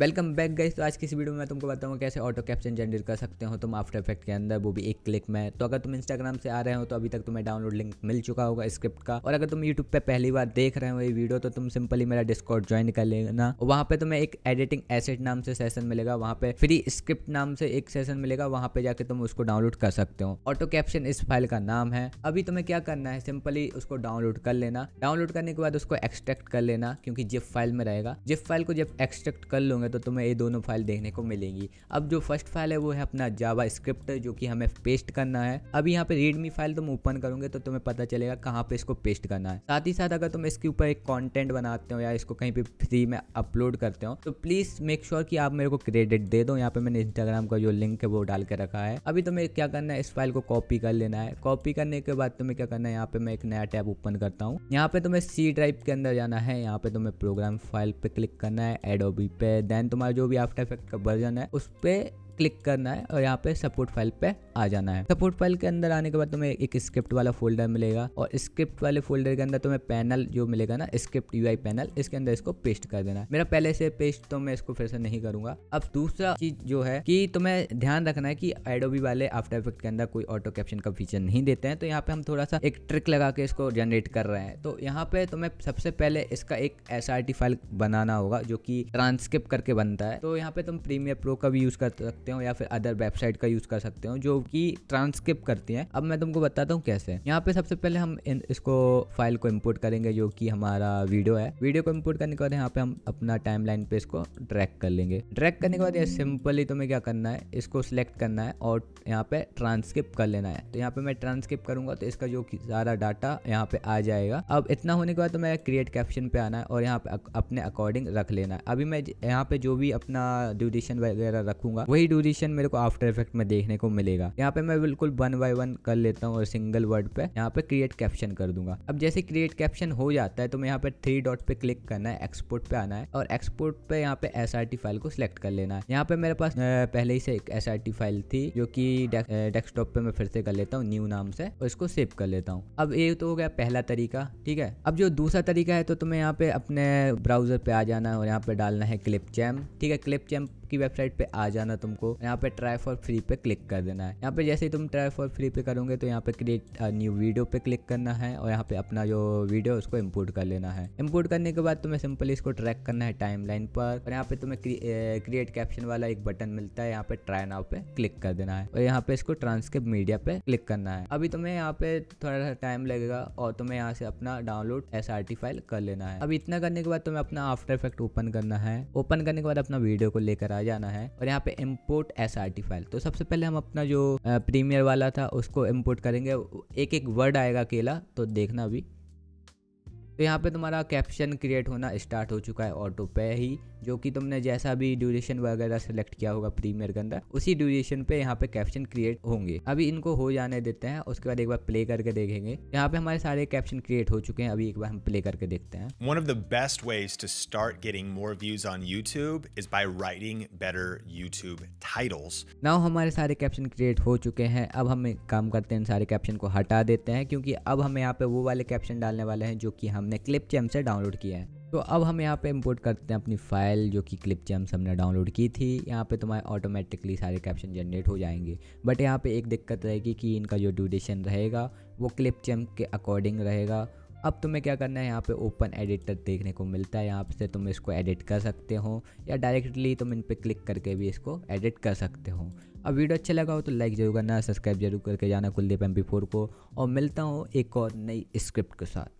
welcome back guys तो आज की इस वीडियो में मैं तुमको बताऊंगा कैसे ऑटो कैप्शन जनरेट कर सकते हो तुम आफ्टर इफेक्ट के अंदर वो भी एक क्लिक में तो अगर तुम इंस्टाग्राम से आ रहे हो तो अभी तक तुम्हें डाउनलोड लिंक मिल चुका होगा स्क्रिप्ट का और अगर तुम यूट्यूब पे पहली बार देख रहे हो ये वीडियो तो तुम सिंपली मेरा डिस्कॉर्ड ज्वाइन कर लेना वहाँ पे तुम्हें एक एडिटिंग एसेट नाम से सेशन मिलेगा वहाँ पे फ्री स्क्रिप्ट नाम से एक सेशन मिलेगा वहाँ पे जाके तुम उसको डाउनलोड कर सकते हो ऑटो कैप्शन इस फाइल का नाम है अभी तुम्हें क्या करना है सिंपली उसको डाउनलोड कर लेना डाउनलोड करने के बाद उसको एक्सट्रैक्ट कर लेना क्योंकि जिप फाइल में रहेगा जिप फाइल को जब एक्सट्रैक्ट कर लूंगा करोगे तो तुम्हें ये दोनों फाइल देखने को मिलेंगी अब जो फर्स्ट फाइल है वो है अपना जावा स्क्रिप्ट जो कि हमें पेस्ट करना है अब यहाँ पे रेडमी फाइल तुम ओपन करोगे तो तुम्हें पता चलेगा कहाँ पे इसको पेस्ट करना है साथ ही साथ अगर तुम इसके ऊपर एक कॉन्टेंट बनाते हो या इसको कहीं पर फ्री में अपलोड करते हो तो प्लीज़ मेक श्योर की आप मेरे को क्रेडिट दे दो यहाँ पे मैंने इंस्टाग्राम का जो लिंक है वो डाल के रखा है अभी तुम्हें क्या करना है इस फाइल को कॉपी कर लेना है कॉपी करने के बाद तुम्हें क्या करना है यहाँ पे मैं एक नया टैब ओपन करता हूँ यहाँ पे तुम्हें सी ड्राइव के अंदर जाना है यहाँ पे तुम्हें प्रोग्राम फाइल पे क्लिक करना है एडोबी पे देन देन तुम्हारा जो भी आफ्टर इफेक्ट का वर्जन है उस पर क्लिक करना है और यहाँ पे सपोर्ट फाइल पे आ जाना है सपोर्ट फाइल के अंदर आने के बाद तुम्हें एक स्क्रिप्ट वाला फोल्डर मिलेगा और स्क्रिप्ट वाले फोल्डर के अंदर तुम्हें पैनल जो मिलेगा ना स्क्रिप्ट यू पैनल इसके अंदर इसको पेस्ट कर देना है मेरा पहले से पेस्ट तो मैं इसको फिर से नहीं करूंगा अब दूसरा चीज जो है कि तुम्हें ध्यान रखना है कि एडोबी वाले आफ्टर इफेक्ट के अंदर कोई ऑटो कैप्शन का फीचर नहीं देते हैं तो यहाँ पे हम थोड़ा सा एक ट्रिक लगा के इसको जनरेट कर रहे हैं तो यहाँ पे तुम्हें सबसे पहले इसका एक एस फाइल बनाना होगा जो कि ट्रांसक्रिप्ट करके बनता है तो यहाँ पे तुम प्रीमियर प्रो का भी यूज कर सकते सकते हो या फिर अदर वेबसाइट का यूज़ कर सकते हो जो कि ट्रांसक्रिप्ट करती है अब मैं तुमको बताता हूँ कैसे यहाँ पे सबसे पहले हम इन, इसको फाइल को इम्पोर्ट करेंगे जो कि हमारा वीडियो है वीडियो को इम्पोर्ट करने के बाद यहाँ पे हम अपना टाइम लाइन पे इसको ट्रैक कर लेंगे ट्रैक करने के बाद ये सिंपली तुम्हें क्या करना है इसको सिलेक्ट करना है और यहाँ पे ट्रांसक्रिप्ट कर लेना है तो यहाँ पे मैं ट्रांसक्रिप्ट करूंगा तो इसका जो सारा डाटा यहाँ पे आ जाएगा अब इतना होने के बाद तुम्हें क्रिएट कैप्शन पे आना है और यहाँ पे अपने अकॉर्डिंग रख लेना है अभी मैं यहाँ पे जो भी अपना ड्यूरेशन वगैरह रखूंगा वही ड्यूरेशन मेरे को आफ्टर इफेक्ट में देखने को मिलेगा यहाँ पे मैं बिल्कुल वन बाय वन कर लेता हूँ और सिंगल वर्ड पे यहाँ पे क्रिएट कैप्शन कर दूंगा अब जैसे क्रिएट कैप्शन हो जाता है तो मैं यहाँ पे थ्री डॉट पे क्लिक करना है एक्सपोर्ट पे आना है और एक्सपोर्ट पे यहाँ पे एस फाइल को सिलेक्ट कर लेना है यहाँ पे मेरे पास पहले ही से एक एस फाइल थी जो की डेस्कटॉप पे मैं फिर से कर लेता हूँ न्यू नाम से और इसको सेव कर लेता हूँ अब ये तो हो गया पहला तरीका ठीक है अब जो दूसरा तरीका है तो तुम्हें यहाँ पे अपने ब्राउजर पे आ जाना है और यहाँ पे डालना है क्लिप चैम ठीक है क्लिप चैम की वेबसाइट पे आ जाना तुमको यहाँ पे ट्राई फॉर फ्री पे क्लिक कर देना है यहाँ पे जैसे ही तुम ट्राई फॉर फ्री पे करोगे तो यहाँ पे क्रिएट न्यू वीडियो पे क्लिक करना है और यहाँ पे अपना जो वीडियो उसको इम्पोर्ट कर लेना है इम्पोर्ट करने के बाद तुम्हें सिंपली इसको ट्रैक करना है टाइम लाइन पर और यहाँ पे तुम्हें क्रिएट कैप्शन वाला एक बटन मिलता है यहाँ पे ट्राई नाव पे क्लिक कर देना है और यहाँ पे इसको ट्रांसक्रिप्ट मीडिया पे क्लिक करना है अभी तुम्हें यहाँ पे थोड़ा सा टाइम लगेगा और तुम्हें यहाँ से अपना डाउनलोड एस फाइल कर लेना है अब इतना करने के बाद तुम्हें अपना आफ्टर इफेक्ट ओपन करना है ओपन करने के बाद अपना वीडियो को लेकर आ जाना है और यहाँ पे इम्पोर्ट एस फाइल तो सबसे पहले हम अपना जो प्रीमियर वाला था उसको इम्पोर्ट करेंगे एक एक वर्ड आएगा अकेला तो देखना अभी तो यहाँ पे तुम्हारा कैप्शन क्रिएट होना स्टार्ट हो चुका है ऑटो पे ही जो कि तुमने जैसा भी ड्यूरेशन वगैरह सेलेक्ट किया होगा प्रीमियर के अंदर उसी ड्यूरेशन पे यहाँ पे कैप्शन क्रिएट होंगे अभी इनको हो जाने देते हैं उसके बाद एक बार प्ले करके देखेंगे यहाँ पे हमारे सारे कैप्शन क्रिएट हो चुके हैं अभी एक बार हम प्ले करके देखते हैं one of the best ways to start getting more views on YouTube is by writing better YouTube titles now हमारे सारे कैप्शन क्रिएट हो चुके हैं अब हम एक काम करते हैं सारे कैप्शन को हटा देते हैं क्योंकि अब हम यहाँ पे वो वाले कैप्शन डालने वाले हैं जो कि हमने क्लिप चैम से डाउनलोड किया है तो अब हम यहाँ पे इंपोर्ट करते हैं अपनी फ़ाइल जो कि क्लिप जेम्स हमने डाउनलोड की थी यहाँ पे तुम्हारे ऑटोमेटिकली सारे कैप्शन जनरेट हो जाएंगे बट यहाँ पे एक दिक्कत रहेगी कि इनका जो ड्यूरेशन रहेगा वो क्लिप जम के अकॉर्डिंग रहेगा अब तुम्हें क्या करना है यहाँ पे ओपन एडिटर देखने को मिलता है यहाँ से तुम इसको एडिट कर सकते हो या डायरेक्टली तुम इन पर क्लिक करके भी इसको एडिट कर सकते हो अब वीडियो अच्छा लगा हो तो लाइक जरूर करना सब्सक्राइब जरूर करके जाना कुलदीप एम को और मिलता हूँ एक और नई स्क्रिप्ट के साथ